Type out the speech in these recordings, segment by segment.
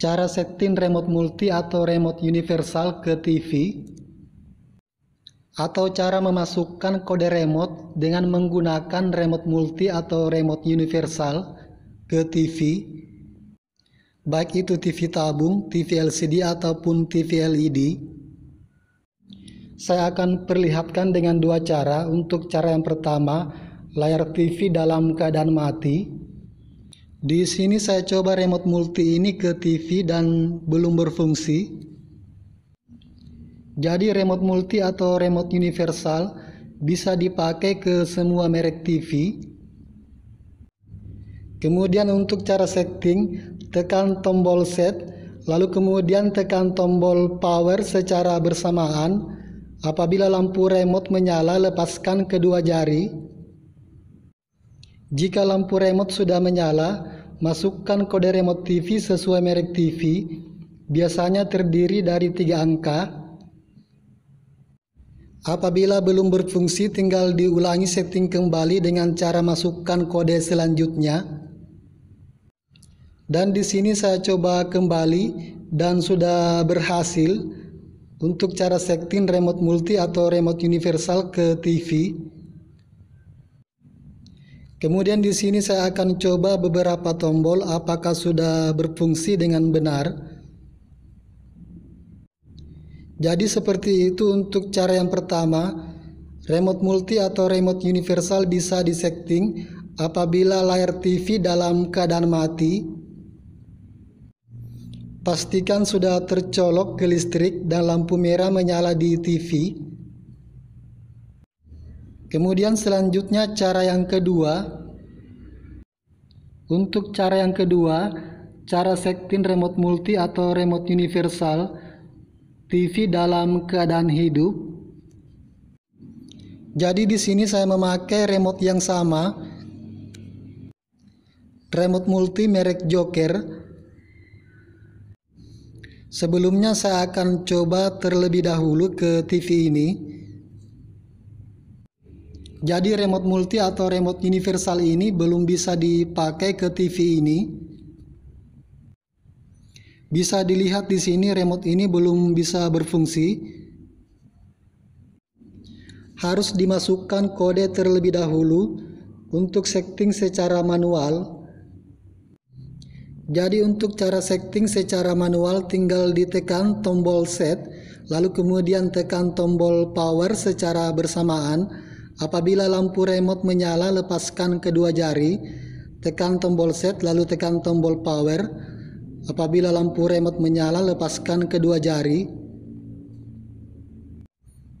cara setting remote multi atau remote universal ke TV atau cara memasukkan kode remote dengan menggunakan remote multi atau remote universal ke TV baik itu TV tabung, TV LCD ataupun TV LED saya akan perlihatkan dengan dua cara untuk cara yang pertama layar TV dalam keadaan mati di sini saya coba remote multi ini ke TV dan belum berfungsi. Jadi remote multi atau remote universal bisa dipakai ke semua merek TV. Kemudian untuk cara setting, tekan tombol set, lalu kemudian tekan tombol power secara bersamaan. Apabila lampu remote menyala, lepaskan kedua jari. Jika lampu remote sudah menyala, masukkan kode remote TV sesuai merek TV. Biasanya terdiri dari tiga angka. Apabila belum berfungsi, tinggal diulangi setting kembali dengan cara masukkan kode selanjutnya. Dan di sini saya coba kembali dan sudah berhasil untuk cara setting remote multi atau remote universal ke TV. Kemudian di sini saya akan coba beberapa tombol apakah sudah berfungsi dengan benar. Jadi seperti itu untuk cara yang pertama, remote multi atau remote universal bisa disetting apabila layar TV dalam keadaan mati. Pastikan sudah tercolok ke listrik dan lampu merah menyala di TV. Kemudian selanjutnya cara yang kedua. Untuk cara yang kedua, cara setting remote multi atau remote universal TV dalam keadaan hidup. Jadi di sini saya memakai remote yang sama. Remote multi merek Joker. Sebelumnya saya akan coba terlebih dahulu ke TV ini. Jadi remote multi atau remote universal ini belum bisa dipakai ke TV ini. Bisa dilihat di sini remote ini belum bisa berfungsi. Harus dimasukkan kode terlebih dahulu untuk setting secara manual. Jadi untuk cara setting secara manual tinggal ditekan tombol set lalu kemudian tekan tombol power secara bersamaan Apabila lampu remote menyala, lepaskan kedua jari, tekan tombol set lalu tekan tombol power. Apabila lampu remote menyala, lepaskan kedua jari.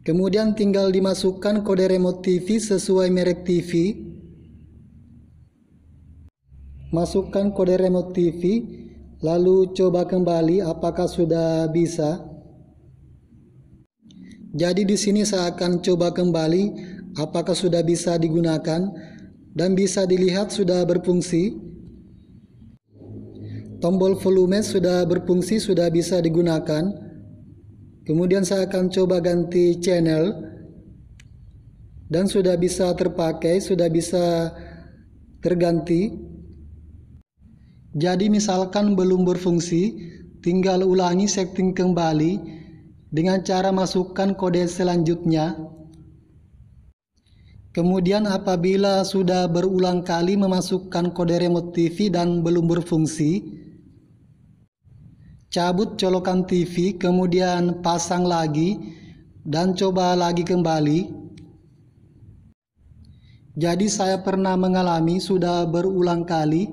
Kemudian tinggal dimasukkan kode remote TV sesuai merek TV. Masukkan kode remote TV, lalu coba kembali apakah sudah bisa. Jadi di sini saya akan coba kembali apakah sudah bisa digunakan dan bisa dilihat sudah berfungsi? Tombol volume sudah berfungsi, sudah bisa digunakan. Kemudian saya akan coba ganti channel dan sudah bisa terpakai, sudah bisa terganti. Jadi misalkan belum berfungsi, tinggal ulangi setting kembali dengan cara masukkan kode selanjutnya Kemudian apabila sudah berulang kali memasukkan kode remote TV dan belum berfungsi, cabut colokan TV, kemudian pasang lagi dan coba lagi kembali. Jadi saya pernah mengalami sudah berulang kali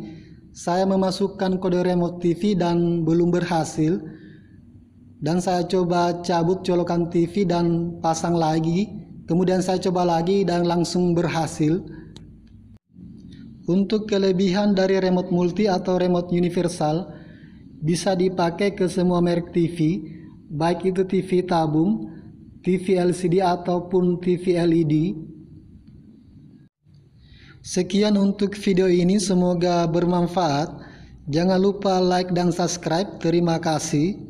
saya memasukkan kode remote TV dan belum berhasil dan saya coba cabut colokan TV dan pasang lagi Kemudian saya coba lagi dan langsung berhasil. Untuk kelebihan dari remote multi atau remote universal bisa dipakai ke semua merek TV, baik itu TV tabung, TV LCD ataupun TV LED. Sekian untuk video ini, semoga bermanfaat. Jangan lupa like dan subscribe. Terima kasih.